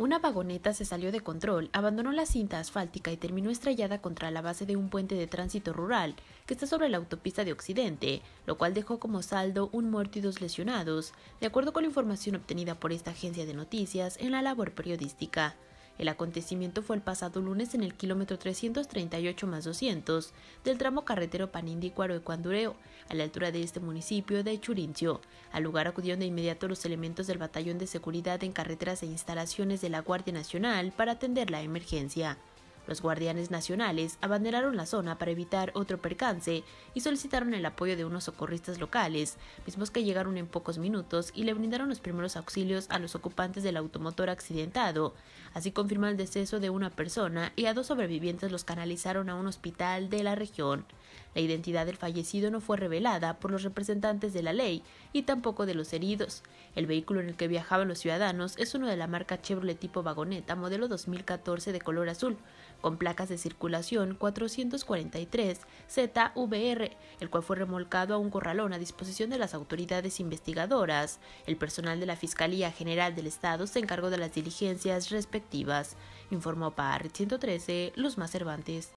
Una vagoneta se salió de control, abandonó la cinta asfáltica y terminó estrellada contra la base de un puente de tránsito rural que está sobre la autopista de Occidente, lo cual dejó como saldo un muerto y dos lesionados, de acuerdo con la información obtenida por esta agencia de noticias en la labor periodística. El acontecimiento fue el pasado lunes en el kilómetro 338 más 200 del tramo carretero Panindí de a la altura de este municipio de Churincio. Al lugar acudieron de inmediato los elementos del Batallón de Seguridad en Carreteras e Instalaciones de la Guardia Nacional para atender la emergencia. Los guardianes nacionales abanderaron la zona para evitar otro percance y solicitaron el apoyo de unos socorristas locales, mismos que llegaron en pocos minutos y le brindaron los primeros auxilios a los ocupantes del automotor accidentado. Así confirmó el deceso de una persona y a dos sobrevivientes los canalizaron a un hospital de la región. La identidad del fallecido no fue revelada por los representantes de la ley y tampoco de los heridos. El vehículo en el que viajaban los ciudadanos es uno de la marca Chevrolet tipo vagoneta modelo 2014 de color azul, con placas de circulación 443 ZVR, el cual fue remolcado a un corralón a disposición de las autoridades investigadoras. El personal de la Fiscalía General del Estado se encargó de las diligencias respectivas, informó PAR 113 MÁS Cervantes.